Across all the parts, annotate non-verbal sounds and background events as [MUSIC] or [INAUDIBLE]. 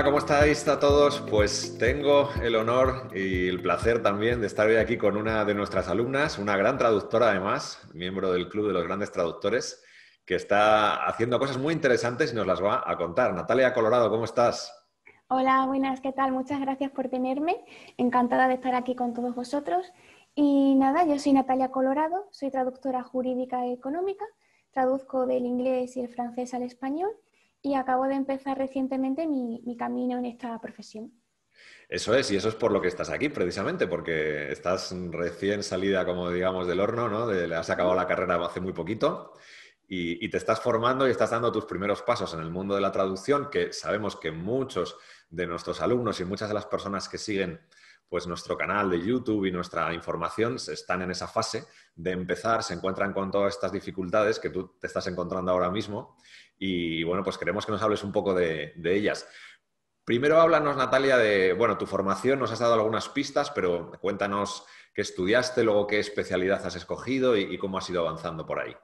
Hola, ¿cómo estáis a todos? Pues tengo el honor y el placer también de estar hoy aquí con una de nuestras alumnas, una gran traductora además, miembro del Club de los Grandes Traductores, que está haciendo cosas muy interesantes y nos las va a contar. Natalia Colorado, ¿cómo estás? Hola, buenas, ¿qué tal? Muchas gracias por tenerme. Encantada de estar aquí con todos vosotros. Y nada, yo soy Natalia Colorado, soy traductora jurídica y e económica, traduzco del inglés y el francés al español y acabo de empezar recientemente mi, camino en esta profesión. Eso es, y eso es por lo que estás aquí precisamente, porque estás recién salida, como digamos, del horno, ¿no? has acabado la carrera hace muy poquito y, te estás formando y estás dando tus primeros pasos en el mundo de la traducción, que sabemos que muchos de nuestros alumnos y muchas de las personas que siguen pues nuestro canal de YouTube y nuestra información están en esa fase de empezar, se encuentran con todas estas dificultades que tú te estás encontrando ahora mismo y bueno, pues queremos que nos hables un poco de, ellas. Primero háblanos, Natalia, de, bueno, tu formación, nos has dado algunas pistas, pero cuéntanos qué estudiaste, luego qué especialidad has escogido y, cómo has ido avanzando por ahí.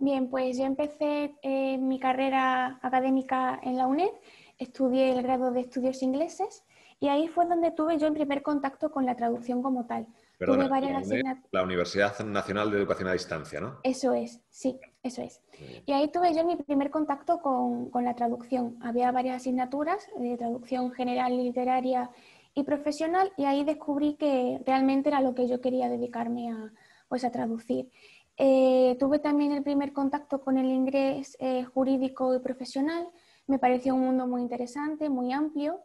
Bien, pues yo empecé eh, mi carrera académica en la UNED, estudié el grado de estudios ingleses y ahí fue donde tuve yo el primer contacto con la traducción como tal. La Universidad Nacional de Educación a Distancia, ¿no? Eso es, sí, eso es. Y ahí tuve yo mi primer contacto con, la traducción. Había varias asignaturas de traducción general, literaria y profesional y ahí descubrí que realmente era lo que yo quería dedicarme a, pues, traducir. Eh, tuve también el primer contacto con el inglés eh, jurídico y profesional. Me pareció un mundo muy interesante, muy amplio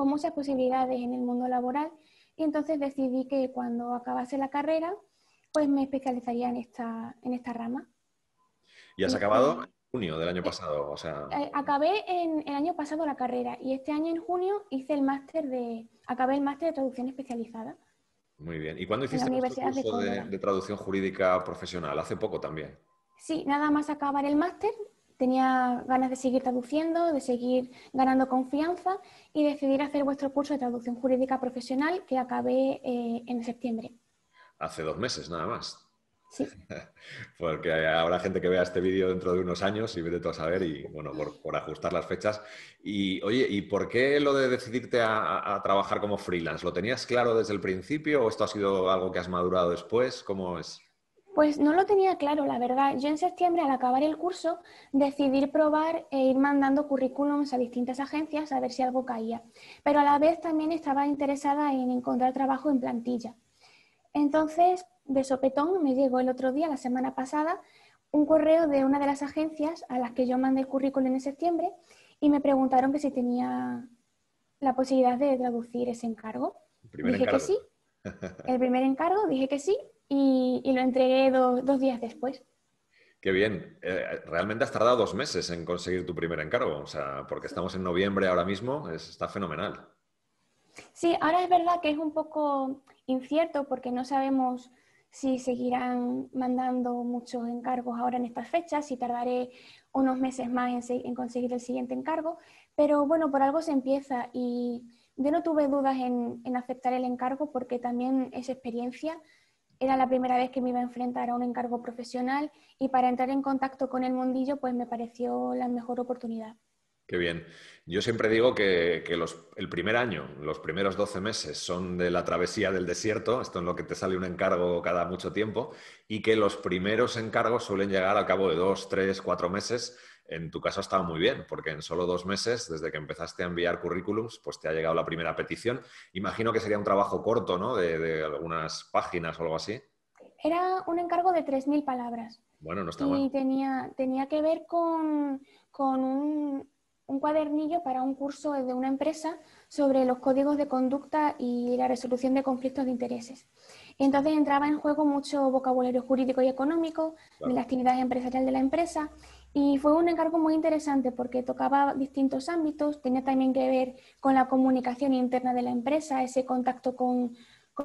con muchas posibilidades en el mundo laboral y entonces decidí que cuando acabase la carrera pues me especializaría en esta, en esta rama. ¿Y has acabado en junio del año eh, pasado? O sea... Eh, acabé en el año pasado la carrera y este año en junio hice el máster de, acabé el máster de traducción especializada. Muy bien. ¿Y cuándo hiciste el curso de traducción jurídica profesional? Hace poco también. Sí, nada más acabar el máster, tenía ganas de seguir traduciendo, de seguir ganando confianza y decidir hacer vuestro curso de traducción jurídica profesional que acabé eh, en septiembre. Hace dos meses nada más. Sí. [LAUGHS] Porque habrá gente que vea este vídeo dentro de unos años y vete tú a saber, y bueno, por, ajustar las fechas. Y oye, ¿y por qué lo de decidirte a, trabajar como freelance? ¿Lo tenías claro desde el principio o esto ha sido algo que has madurado después? ¿Cómo es? Pues no lo tenía claro, la verdad. Yo en septiembre, al acabar el curso, decidí probar e ir mandando currículums a distintas agencias a ver si algo caía. Pero a la vez también estaba interesada en encontrar trabajo en plantilla. Entonces, de sopetón, me llegó el otro día, la semana pasada, un correo de una de las agencias a las que yo mandé el currículum en septiembre y me preguntaron que si tenía la posibilidad de traducir ese encargo. dije que sí. [LAUGHS] El primer encargo, dije que sí y, lo entregué dos días después. Qué bien. Eh, realmente has tardado dos meses en conseguir tu primer encargo, o sea, porque estamos en noviembre ahora mismo, está fenomenal. Sí, ahora es verdad que es un poco incierto porque no sabemos si seguirán mandando muchos encargos ahora en estas fechas, si tardaré unos meses más en, conseguir el siguiente encargo, pero bueno, por algo se empieza y yo no tuve dudas en, en aceptar el encargo porque también es experiencia era la primera vez que me iba a enfrentar a un encargo profesional y para entrar en contacto con el mundillo pues me pareció la mejor oportunidad. Qué bien. Yo siempre digo que, el primer año, los primeros 12 meses son de la travesía del desierto, esto es lo que te sale un encargo cada mucho tiempo, y que los primeros encargos suelen llegar al cabo de dos, tres, cuatro meses. En tu caso ha estado muy bien, porque en solo dos meses, desde que empezaste a enviar currículums, pues te ha llegado la primera petición. Imagino que sería un trabajo corto, ¿no? De, algunas páginas o algo así. Era un encargo de 3.000 palabras. Bueno, no está mal. Y tenía, tenía que ver con un un cuadernillo para un curso de una empresa sobre los códigos de conducta y la resolución de conflictos de intereses. Entonces entraba en juego mucho vocabulario jurídico y económico de la actividad empresarial de la empresa y fue un encargo muy interesante porque tocaba distintos ámbitos, tenía también que ver con la comunicación interna de la empresa, ese contacto con,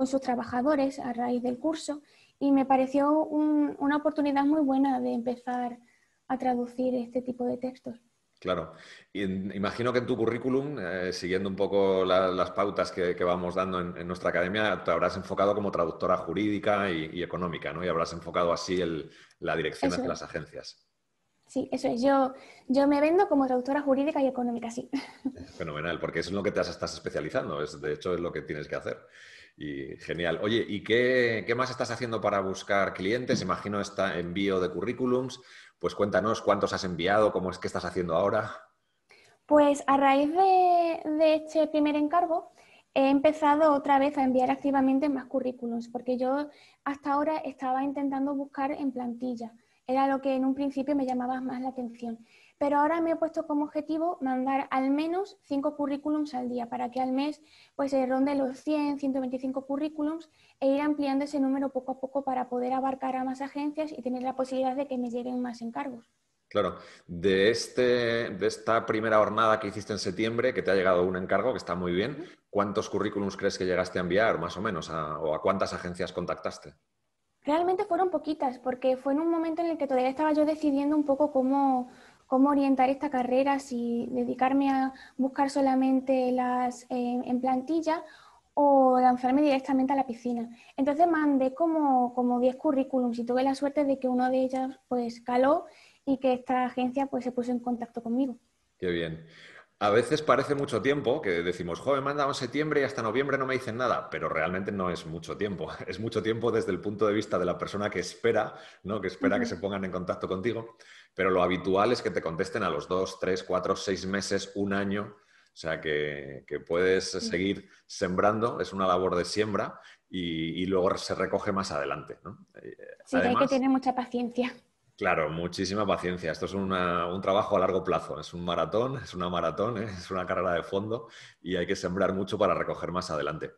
sus trabajadores a raíz del curso y me pareció una oportunidad muy buena de empezar a traducir este tipo de textos. Claro. Y imagino que en tu currículum, eh, siguiendo un poco las pautas que, vamos dando en, nuestra academia, te habrás enfocado como traductora jurídica y, económica, ¿no? Y habrás enfocado así la dirección de las agencias. Sí, eso es. Yo, me vendo como traductora jurídica y económica, sí. Fenomenal, porque eso es lo que te estás especializando. de hecho, es lo que tienes que hacer. Y genial. Oye, ¿y qué, qué, más estás haciendo para buscar clientes? Imagino está envío de currículums pues cuéntanos cuántos has enviado, cómo es que estás haciendo ahora. Pues a raíz de, este primer encargo, he empezado otra vez a enviar activamente más currículums, porque yo hasta ahora estaba intentando buscar en plantilla. Era lo que en un principio me llamaba más la atención pero ahora me he puesto como objetivo mandar al menos 5 currículums al día para que al mes pues se ronde los 100, 125 currículums e ir ampliando ese número poco a poco para poder abarcar a más agencias y tener la posibilidad de que me lleguen más encargos. Claro, de, este, de esta primera jornada que hiciste en septiembre, que te ha llegado un encargo, que está muy bien, ¿cuántos currículums crees que llegaste a enviar, más o menos, o a cuántas agencias contactaste? Realmente fueron poquitas, porque fue en un momento en el que todavía estaba yo decidiendo un poco cómo, cómo orientar esta carrera, si dedicarme a buscar solamente las eh, en plantilla o lanzarme directamente a la piscina. Entonces mandé como, como 10 currículums y tuve la suerte de que uno de ellos pues caló y que esta agencia pues se puso en contacto conmigo. Qué bien a veces parece mucho tiempo que decimos, joven, dado en septiembre y hasta noviembre no me dicen nada, pero realmente no es mucho tiempo. [LAUGHS] Es mucho tiempo desde el punto de vista de la persona que espera, ¿no? que espera que se pongan en contacto contigo, pero lo habitual es que te contesten a los dos, tres, cuatro, seis meses, un año. O sea que, puedes seguir sembrando, es una labor de siembra y, luego se recoge más adelante. ¿no? Eh, sí, hay que tener mucha paciencia. Claro, muchísima paciencia. Esto es un trabajo a largo plazo. Es un maratón, es una maratón, ¿eh? es una carrera de fondo y hay que sembrar mucho para recoger más adelante.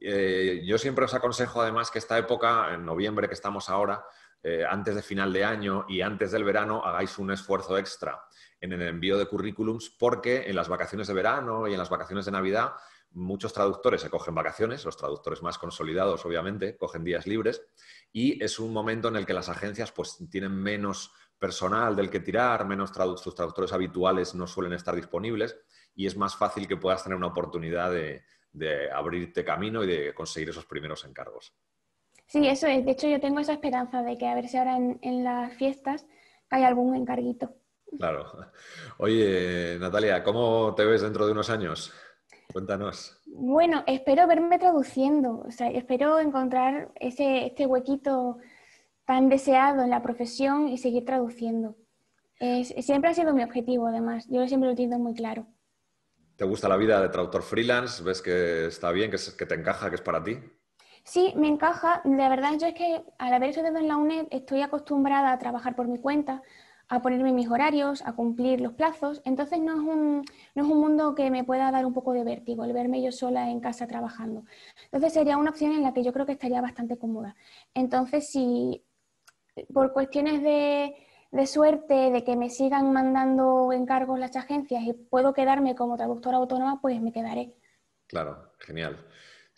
Eh, yo siempre os aconsejo, además, que esta época, en noviembre que estamos ahora, eh, antes de final de año y antes del verano hagáis un esfuerzo extra en el envío de currículums porque en las vacaciones de verano y en las vacaciones de Navidad muchos traductores se cogen vacaciones, los traductores más consolidados obviamente cogen días libres y es un momento en el que las agencias pues, tienen menos personal del que tirar, menos sus traductores habituales no suelen estar disponibles y es más fácil que puedas tener una oportunidad de abrirte camino y de conseguir esos primeros encargos. Sí, eso es. De hecho, yo tengo esa esperanza de que a ver si ahora en, las fiestas hay algún encarguito. Claro. Oye, Natalia, ¿cómo te ves dentro de unos años? Cuéntanos. Bueno, espero verme traduciendo, espero encontrar ese, este huequito tan deseado en la profesión y seguir traduciendo. siempre ha sido mi objetivo, además, yo siempre lo tengo muy claro. ¿Te gusta la vida de traductor freelance? ¿Ves que está bien, que, que te encaja, que es para ti? Sí, me encaja. La verdad yo es que al haber estudiado en la UNED estoy acostumbrada a trabajar por mi cuenta, a ponerme mis horarios, a cumplir los plazos. Entonces no es un, no es un mundo que me pueda dar un poco de vértigo el verme yo sola en casa trabajando. Entonces sería una opción en la que yo creo que estaría bastante cómoda. Entonces si por cuestiones de, de suerte de que me sigan mandando encargos las agencias y puedo quedarme como traductora autónoma, pues me quedaré. Claro, genial.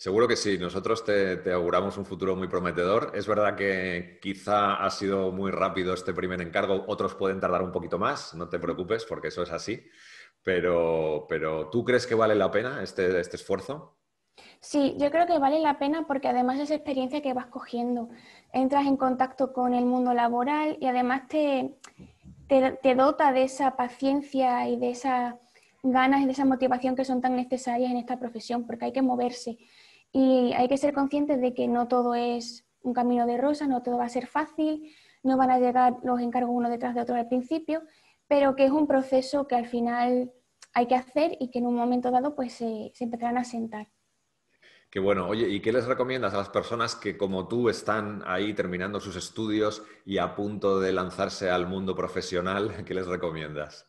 Seguro que sí, nosotros te, auguramos un futuro muy prometedor. Es verdad que quizá ha sido muy rápido este primer encargo, otros pueden tardar un poquito más, no te preocupes porque eso es así, pero, pero ¿tú crees que vale la pena este, este esfuerzo? Sí, yo creo que vale la pena porque además es experiencia que vas cogiendo, entras en contacto con el mundo laboral y además te, te, te dota de esa paciencia y de esas ganas y de esa motivación que son tan necesarias en esta profesión porque hay que moverse y hay que ser conscientes de que no todo es un camino de rosa, no todo va a ser fácil, no van a llegar los encargos uno detrás de otro al principio, pero que es un proceso que al final hay que hacer y que en un momento dado pues se, se empezarán a sentar. Qué bueno. Oye, ¿y qué les recomiendas a las personas que como tú están ahí terminando sus estudios y a punto de lanzarse al mundo profesional? [LAUGHS] ¿Qué les recomiendas?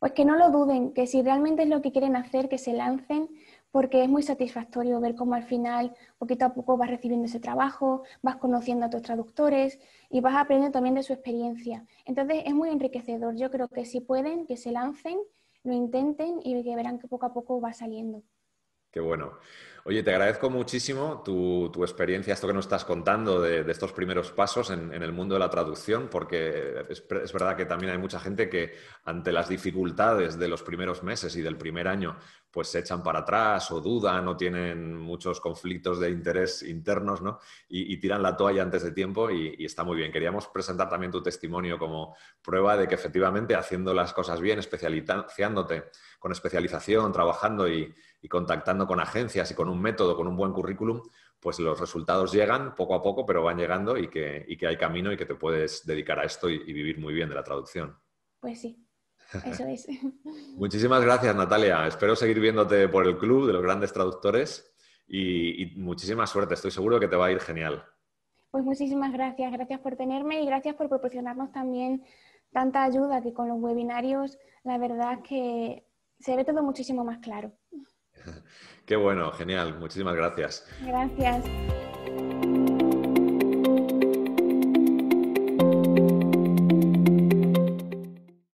Pues que no lo duden, que si realmente es lo que quieren hacer, que se lancen, porque es muy satisfactorio ver cómo al final, poquito a poco, vas recibiendo ese trabajo, vas conociendo a tus traductores y vas aprendiendo también de su experiencia. Entonces, es muy enriquecedor. Yo creo que si pueden, que se lancen, lo intenten y que verán que poco a poco va saliendo. Qué bueno. Oye, te agradezco muchísimo tu, tu experiencia, esto que nos estás contando de, estos primeros pasos en, el mundo de la traducción, porque es, verdad que también hay mucha gente que ante las dificultades de los primeros meses y del primer año, pues se echan para atrás o dudan o tienen muchos conflictos de interés internos, ¿no? Y, tiran la toalla antes de tiempo y, está muy bien. Queríamos presentar también tu testimonio como prueba de que efectivamente haciendo las cosas bien, especializándote con especialización, trabajando y, y contactando con agencias y con un método, con un buen currículum, pues los resultados llegan poco a poco, pero van llegando y que, hay camino y que te puedes dedicar a esto y, vivir muy bien de la traducción. Pues sí, [LAUGHS] eso es. [LAUGHS] Muchísimas gracias, Natalia. Espero seguir viéndote por el club de los grandes traductores y, y, muchísima suerte. Estoy seguro que te va a ir genial. Pues muchísimas gracias. Gracias por tenerme y gracias por proporcionarnos también tanta ayuda que con los webinarios, la verdad que se ve todo muchísimo más claro. Qué bueno, genial. Muchísimas gracias. Gracias.